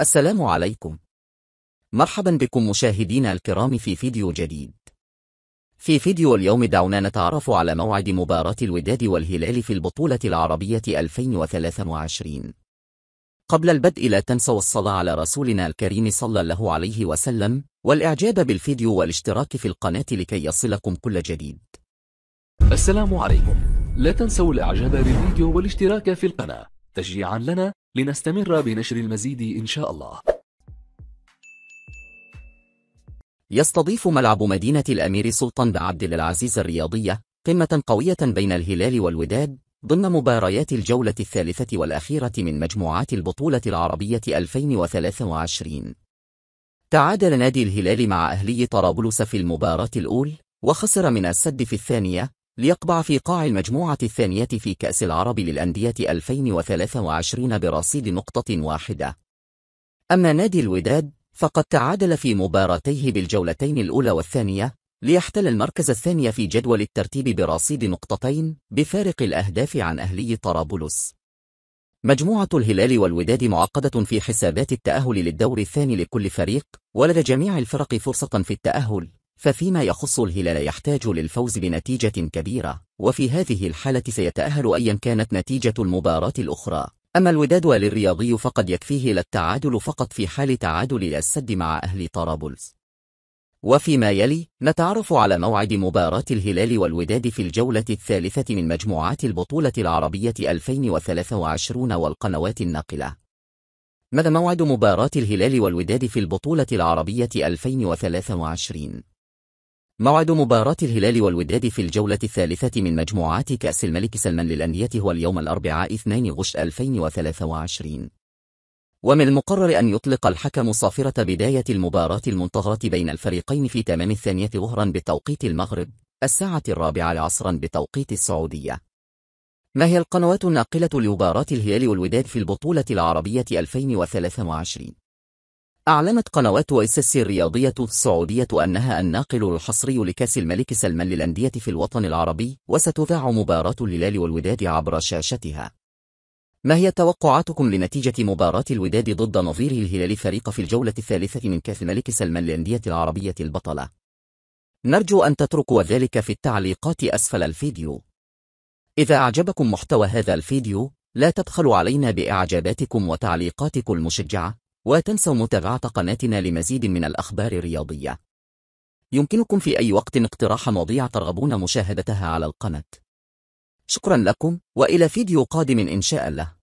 السلام عليكم مرحبا بكم مشاهدينا الكرام في فيديو جديد في فيديو اليوم دعونا نتعرف على موعد مباراة الوداد والهلال في البطولة العربية 2023 قبل البدء لا تنسوا الصلاة على رسولنا الكريم صلى الله عليه وسلم والإعجاب بالفيديو والاشتراك في القناة لكي يصلكم كل جديد السلام عليكم لا تنسوا الإعجاب بالفيديو والاشتراك في القناة تشجيعا لنا لنستمر بنشر المزيد إن شاء الله يستضيف ملعب مدينة الأمير سلطان بعبد العزيز الرياضية قمة قوية بين الهلال والوداد ضمن مباريات الجولة الثالثة والأخيرة من مجموعات البطولة العربية 2023 تعادل نادي الهلال مع أهلي طرابلس في المباراة الأول وخسر من السد في الثانية ليقبع في قاع المجموعة الثانية في كأس العرب للأندية 2023 برصيد نقطة واحدة أما نادي الوداد فقد تعادل في مباراتيه بالجولتين الأولى والثانية ليحتل المركز الثاني في جدول الترتيب برصيد نقطتين بفارق الأهداف عن أهلي طرابلس مجموعة الهلال والوداد معقدة في حسابات التأهل للدور الثاني لكل فريق ولدى جميع الفرق فرصة في التأهل ففيما يخص الهلال يحتاج للفوز بنتيجة كبيرة وفي هذه الحالة سيتأهل أيا كانت نتيجة المباراة الأخرى أما الوداد وللرياضي فقد يكفيه للتعادل فقط في حال تعادل السد مع أهل طرابلس وفيما يلي نتعرف على موعد مباراة الهلال والوداد في الجولة الثالثة من مجموعات البطولة العربية 2023 والقنوات الناقلة ماذا موعد مباراة الهلال والوداد في البطولة العربية 2023؟ موعد مباراة الهلال والوداد في الجولة الثالثة من مجموعات كأس الملك سلمان للأندية هو اليوم الأربعاء 2 غش 2023 ومن المقرر أن يطلق الحكم صافرة بداية المباراة المنتظرة بين الفريقين في تمام الثانية ظهرا بتوقيت المغرب الساعة الرابعة عصرا بتوقيت السعودية ما هي القنوات الناقلة لمباراة الهلال والوداد في البطولة العربية 2023؟ أعلنت قنوات إس الرياضية السعودية أنها الناقل الحصري لكاس الملك سلمان للأندية في الوطن العربي وستذاع مباراة الهلال والوداد عبر شاشتها ما هي توقعاتكم لنتيجة مباراة الوداد ضد نظير الهلال فريق في الجولة الثالثة من كاس الملك سلمان للأندية العربية البطلة؟ نرجو أن تتركوا ذلك في التعليقات أسفل الفيديو إذا أعجبكم محتوى هذا الفيديو لا تبخلوا علينا بإعجاباتكم وتعليقاتكم المشجعة وتنسوا متابعة قناتنا لمزيد من الأخبار الرياضية يمكنكم في أي وقت اقتراح مواضيع ترغبون مشاهدتها على القناة شكرا لكم وإلى فيديو قادم إن شاء الله